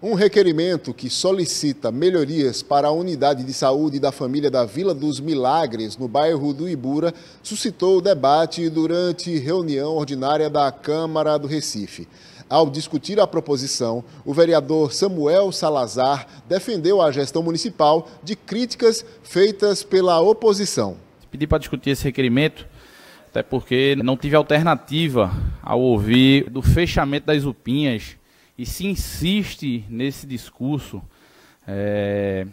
Um requerimento que solicita melhorias para a unidade de saúde da família da Vila dos Milagres, no bairro do Ibura, suscitou debate durante reunião ordinária da Câmara do Recife. Ao discutir a proposição, o vereador Samuel Salazar defendeu a gestão municipal de críticas feitas pela oposição. Pedi para discutir esse requerimento, até porque não tive alternativa ao ouvir do fechamento das upinhas e se insiste nesse discurso, é,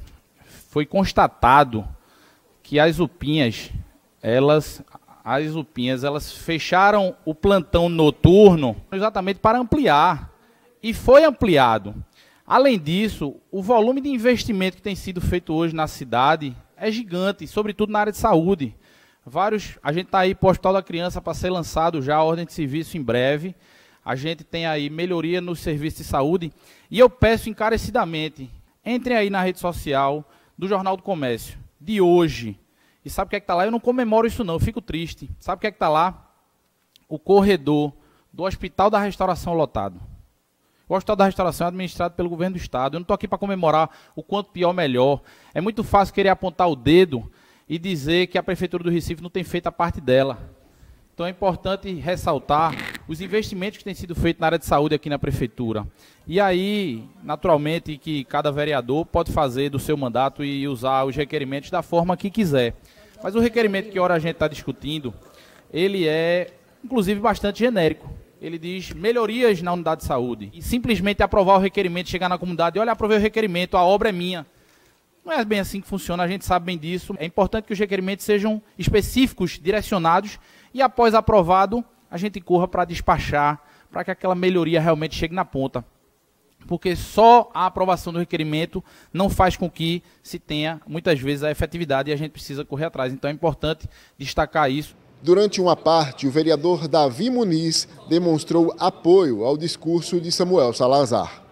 foi constatado que as upinhas, elas, as upinhas, elas fecharam o plantão noturno exatamente para ampliar e foi ampliado. Além disso, o volume de investimento que tem sido feito hoje na cidade é gigante, sobretudo na área de saúde. Vários, a gente está aí, Postal da Criança, para ser lançado já, a ordem de serviço em breve. A gente tem aí melhoria no serviço de saúde. E eu peço encarecidamente, entrem aí na rede social do Jornal do Comércio, de hoje. E sabe o que é que está lá? Eu não comemoro isso não, eu fico triste. Sabe o que é que está lá? O corredor do Hospital da Restauração lotado. O Hospital da Restauração é administrado pelo governo do Estado. Eu não estou aqui para comemorar o quanto pior, melhor. É muito fácil querer apontar o dedo e dizer que a Prefeitura do Recife não tem feito a parte dela. Então é importante ressaltar os investimentos que têm sido feitos na área de saúde aqui na prefeitura. E aí, naturalmente, que cada vereador pode fazer do seu mandato e usar os requerimentos da forma que quiser. Mas o requerimento que ora a gente está discutindo, ele é, inclusive, bastante genérico. Ele diz melhorias na unidade de saúde. E simplesmente aprovar o requerimento, chegar na comunidade e olha, aprovei o requerimento, a obra é minha. Não é bem assim que funciona, a gente sabe bem disso. É importante que os requerimentos sejam específicos, direcionados e após aprovado, a gente corra para despachar, para que aquela melhoria realmente chegue na ponta. Porque só a aprovação do requerimento não faz com que se tenha, muitas vezes, a efetividade e a gente precisa correr atrás. Então é importante destacar isso. Durante uma parte, o vereador Davi Muniz demonstrou apoio ao discurso de Samuel Salazar.